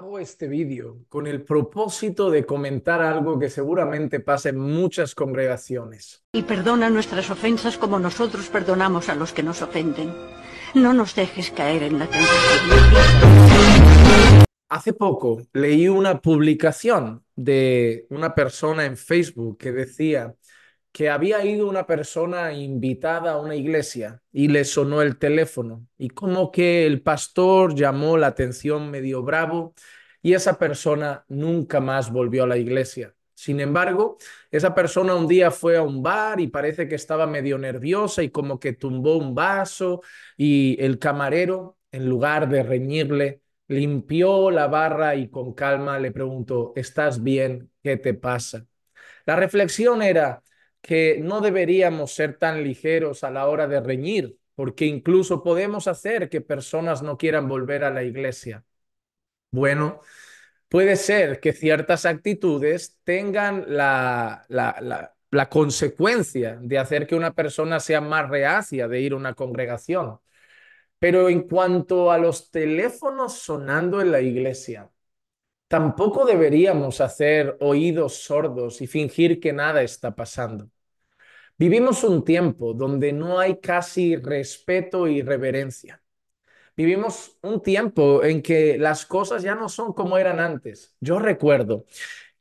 Hago este vídeo con el propósito de comentar algo que seguramente pasa en muchas congregaciones. Y perdona nuestras ofensas como nosotros perdonamos a los que nos ofenden. No nos dejes caer en la tentación. Hace poco leí una publicación de una persona en Facebook que decía, que había ido una persona invitada a una iglesia y le sonó el teléfono y como que el pastor llamó la atención medio bravo y esa persona nunca más volvió a la iglesia. Sin embargo, esa persona un día fue a un bar y parece que estaba medio nerviosa y como que tumbó un vaso y el camarero, en lugar de reñirle, limpió la barra y con calma le preguntó, ¿estás bien? ¿Qué te pasa? La reflexión era, que no deberíamos ser tan ligeros a la hora de reñir, porque incluso podemos hacer que personas no quieran volver a la iglesia. Bueno, puede ser que ciertas actitudes tengan la, consecuencia de hacer que una persona sea más reacia de ir a una congregación. Pero en cuanto a los teléfonos sonando en la iglesia, Tampoco deberíamos hacer oídos sordos y fingir que nada está pasando. Vivimos un tiempo donde no hay casi respeto y reverencia. Vivimos un tiempo en que las cosas ya no son como eran antes. Yo recuerdo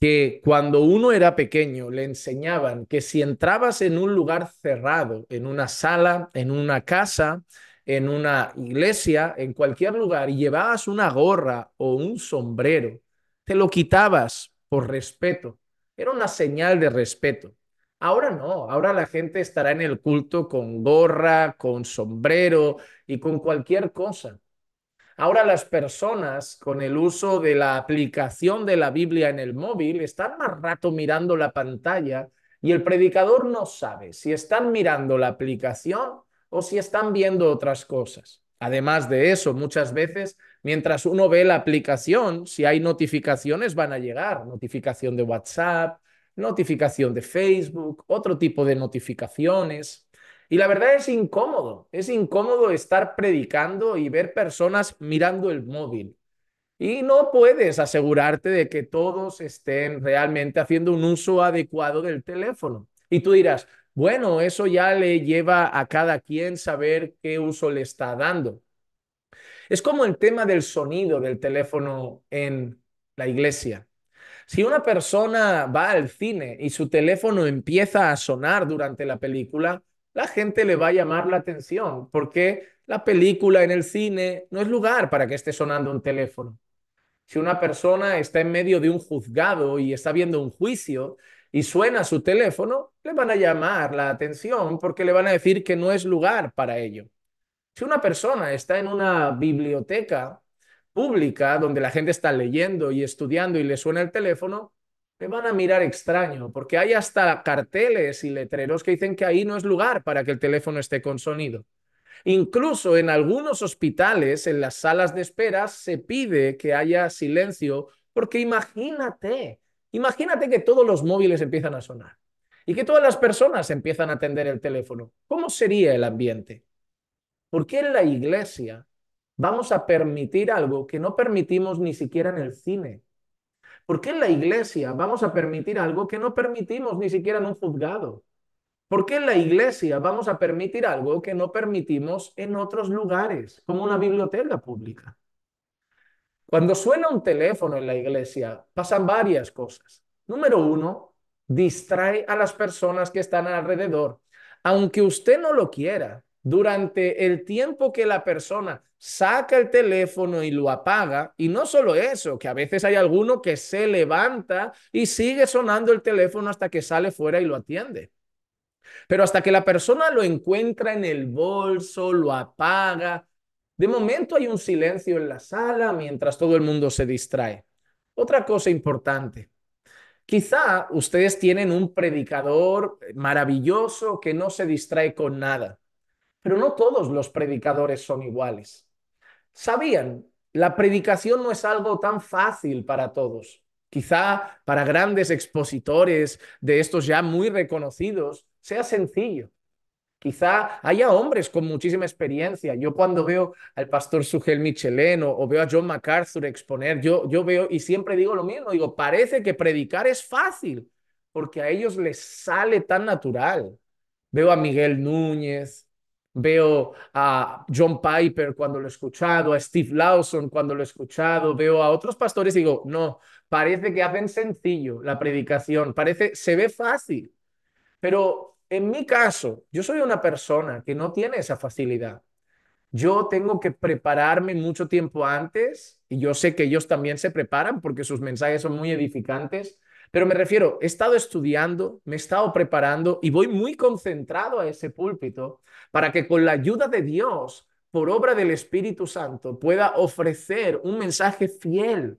que cuando uno era pequeño le enseñaban que si entrabas en un lugar cerrado, en una sala, en una casa, en una iglesia, en cualquier lugar, y llevabas una gorra o un sombrero, te lo quitabas por respeto. Era una señal de respeto. Ahora no, ahora la gente estará en el culto con gorra, con sombrero y con cualquier cosa. Ahora las personas con el uso de la aplicación de la Biblia en el móvil están más rato mirando la pantalla y el predicador no sabe si están mirando la aplicación o si están viendo otras cosas. Además de eso, muchas veces Mientras uno ve la aplicación, si hay notificaciones van a llegar, notificación de WhatsApp, notificación de Facebook, otro tipo de notificaciones. Y la verdad es incómodo, es incómodo estar predicando y ver personas mirando el móvil. Y no puedes asegurarte de que todos estén realmente haciendo un uso adecuado del teléfono. Y tú dirás, bueno, eso ya le lleva a cada quien saber qué uso le está dando. Es como el tema del sonido del teléfono en la iglesia. Si una persona va al cine y su teléfono empieza a sonar durante la película, la gente le va a llamar la atención porque la película en el cine no es lugar para que esté sonando un teléfono. Si una persona está en medio de un juzgado y está viendo un juicio y suena su teléfono, le van a llamar la atención porque le van a decir que no es lugar para ello. Si una persona está en una biblioteca pública donde la gente está leyendo y estudiando y le suena el teléfono, me van a mirar extraño, porque hay hasta carteles y letreros que dicen que ahí no es lugar para que el teléfono esté con sonido. Incluso en algunos hospitales, en las salas de espera, se pide que haya silencio, porque imagínate, imagínate que todos los móviles empiezan a sonar y que todas las personas empiezan a atender el teléfono. ¿Cómo sería el ambiente? ¿Por qué en la iglesia vamos a permitir algo que no permitimos ni siquiera en el cine? ¿Por qué en la iglesia vamos a permitir algo que no permitimos ni siquiera en un juzgado? ¿Por qué en la iglesia vamos a permitir algo que no permitimos en otros lugares, como una biblioteca pública? Cuando suena un teléfono en la iglesia, pasan varias cosas. Número uno, distrae a las personas que están alrededor. Aunque usted no lo quiera, durante el tiempo que la persona saca el teléfono y lo apaga, y no solo eso, que a veces hay alguno que se levanta y sigue sonando el teléfono hasta que sale fuera y lo atiende. Pero hasta que la persona lo encuentra en el bolso, lo apaga, de momento hay un silencio en la sala mientras todo el mundo se distrae. Otra cosa importante, Quizá ustedes tienen un predicador maravilloso que no se distrae con nada. Pero no todos los predicadores son iguales. Sabían, la predicación no es algo tan fácil para todos. Quizá para grandes expositores de estos ya muy reconocidos sea sencillo. Quizá haya hombres con muchísima experiencia. Yo cuando veo al pastor Sugel Michelén o, veo a John MacArthur exponer, yo, yo veo y siempre digo lo mismo, digo, parece que predicar es fácil, porque a ellos les sale tan natural. Veo a Miguel Núñez, Veo a John Piper cuando lo he escuchado, a Steve Lawson cuando lo he escuchado, veo a otros pastores y digo, no, parece que hacen sencillo la predicación, parece, se ve fácil. Pero en mi caso, yo soy una persona que no tiene esa facilidad. Yo tengo que prepararme mucho tiempo antes y yo sé que ellos también se preparan porque sus mensajes son muy edificantes, pero me refiero, he estado estudiando, me he estado preparando y voy muy concentrado a ese púlpito para que con la ayuda de Dios, por obra del Espíritu Santo, pueda ofrecer un mensaje fiel,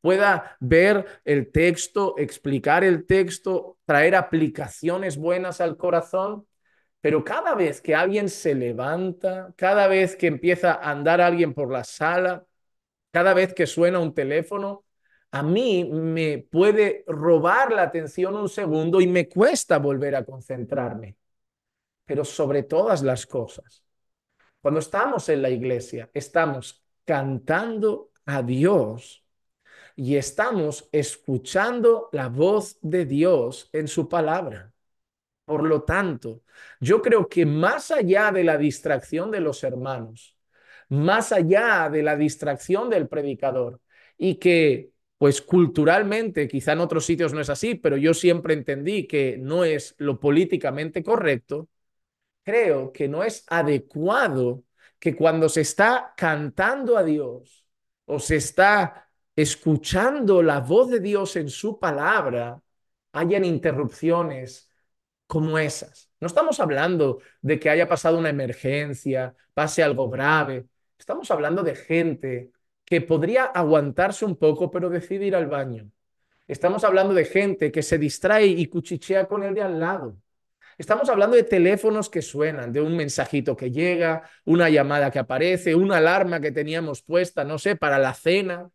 pueda ver el texto, explicar el texto, traer aplicaciones buenas al corazón. Pero cada vez que alguien se levanta, cada vez que empieza a andar alguien por la sala, cada vez que suena un teléfono, a mí me puede robar la atención un segundo y me cuesta volver a concentrarme. Pero sobre todas las cosas, cuando estamos en la iglesia, estamos cantando a Dios y estamos escuchando la voz de Dios en su palabra. Por lo tanto, yo creo que más allá de la distracción de los hermanos, más allá de la distracción del predicador, y que pues culturalmente, quizá en otros sitios no es así, pero yo siempre entendí que no es lo políticamente correcto, creo que no es adecuado que cuando se está cantando a Dios o se está escuchando la voz de Dios en su palabra, hayan interrupciones como esas. No estamos hablando de que haya pasado una emergencia, pase algo grave, estamos hablando de gente que podría aguantarse un poco, pero decide ir al baño. Estamos hablando de gente que se distrae y cuchichea con el de al lado. Estamos hablando de teléfonos que suenan, de un mensajito que llega, una llamada que aparece, una alarma que teníamos puesta, no sé, para la cena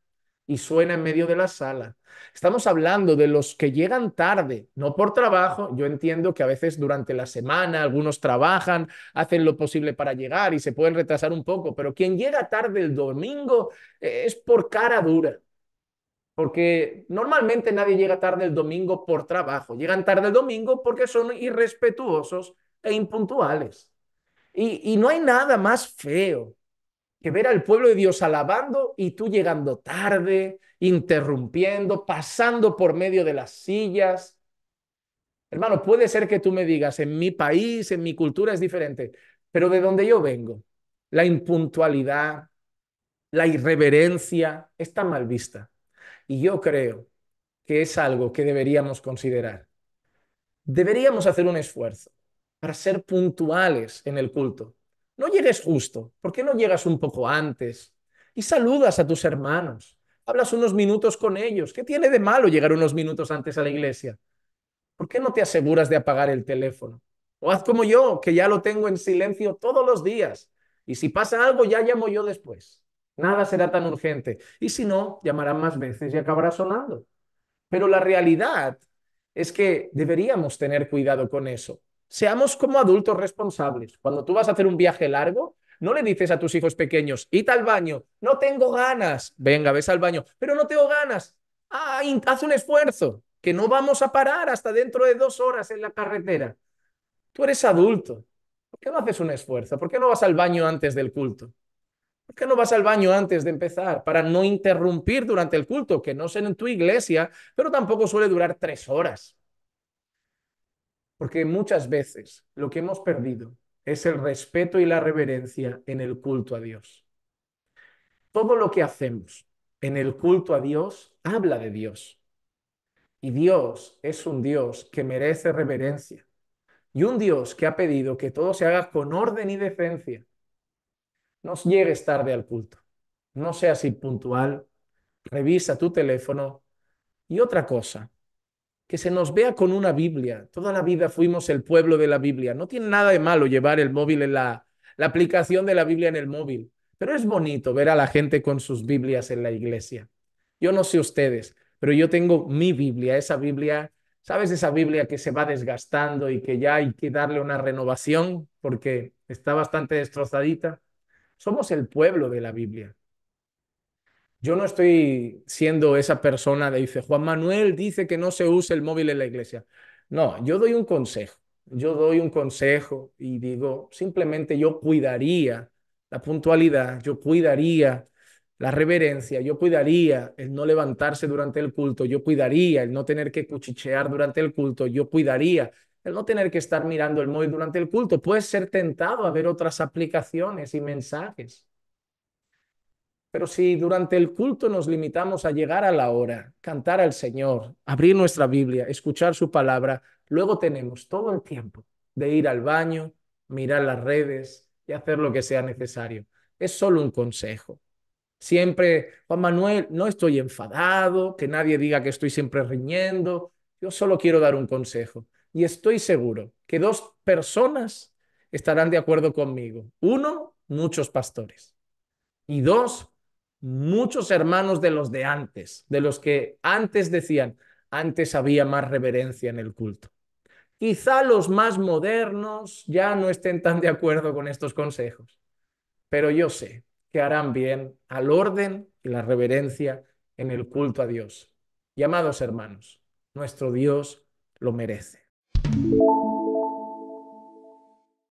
y suena en medio de la sala. Estamos hablando de los que llegan tarde, no por trabajo. Yo entiendo que a veces durante la semana algunos trabajan, hacen lo posible para llegar y se pueden retrasar un poco, pero quien llega tarde el domingo eh, es por cara dura. Porque normalmente nadie llega tarde el domingo por trabajo. Llegan tarde el domingo porque son irrespetuosos e impuntuales. Y, no hay nada más feo que ver al pueblo de Dios alabando y tú llegando tarde, interrumpiendo, pasando por medio de las sillas. Hermano, puede ser que tú me digas, en mi país, en mi cultura es diferente, pero de donde yo vengo, la impuntualidad, la irreverencia está mal vista. Y yo creo que es algo que deberíamos considerar. Deberíamos hacer un esfuerzo para ser puntuales en el culto. No llegues justo. ¿Por qué no llegas un poco antes? Y saludas a tus hermanos. Hablas unos minutos con ellos. ¿Qué tiene de malo llegar unos minutos antes a la iglesia? ¿Por qué no te aseguras de apagar el teléfono? O haz como yo, que ya lo tengo en silencio todos los días. Y si pasa algo, ya llamo yo después. Nada será tan urgente. Y si no, llamarán más veces y acabará sonando. Pero la realidad es que deberíamos tener cuidado con eso. Seamos como adultos responsables. Cuando tú vas a hacer un viaje largo, no le dices a tus hijos pequeños, ¡ita al baño, no tengo ganas. Venga, ves al baño, pero no tengo ganas. Ah, haz un esfuerzo, que no vamos a parar hasta dentro de dos horas en la carretera. Tú eres adulto. ¿Por qué no haces un esfuerzo? ¿Por qué no vas al baño antes del culto? ¿Por qué no vas al baño antes de empezar? Para no interrumpir durante el culto, que no sé en tu iglesia, pero tampoco suele durar tres horas. Porque muchas veces lo que hemos perdido es el respeto y la reverencia en el culto a Dios. Todo lo que hacemos en el culto a Dios habla de Dios. Y Dios es un Dios que merece reverencia. Y un Dios que ha pedido que todo se haga con orden y decencia. No llegues tarde al culto. No seas impuntual. Revisa tu teléfono. Y otra cosa, que se nos vea con una Biblia. Toda la vida fuimos el pueblo de la Biblia. No tiene nada de malo llevar el móvil en la, la aplicación de la Biblia en el móvil, pero es bonito ver a la gente con sus Biblias en la iglesia. Yo no sé ustedes, pero yo tengo mi Biblia, esa Biblia, ¿sabes? Esa Biblia que se va desgastando y que ya hay que darle una renovación porque está bastante destrozadita. Somos el pueblo de la Biblia. Yo no estoy siendo esa persona de dice, Juan Manuel dice que no se use el móvil en la iglesia. No, yo doy un consejo, yo doy un consejo y digo, simplemente yo cuidaría la puntualidad, yo cuidaría la reverencia, yo cuidaría el no levantarse durante el culto, yo cuidaría el no tener que cuchichear durante el culto, yo cuidaría el no tener que estar mirando el móvil durante el culto. Puedes ser tentado a ver otras aplicaciones y mensajes. Pero si durante el culto nos limitamos a llegar a la hora, cantar al Señor, abrir nuestra Biblia, escuchar su palabra, luego tenemos todo el tiempo de ir al baño, mirar las redes y hacer lo que sea necesario. Es solo un consejo. Siempre, Juan Manuel, no estoy enfadado, que nadie diga que estoy siempre riñendo. Yo solo quiero dar un consejo. Y estoy seguro que dos personas estarán de acuerdo conmigo. Uno, muchos pastores. Y dos, muchos hermanos de los de antes, de los que antes decían, antes había más reverencia en el culto. Quizá los más modernos ya no estén tan de acuerdo con estos consejos, pero yo sé que harán bien al orden y la reverencia en el culto a Dios. Llamados amados hermanos, nuestro Dios lo merece.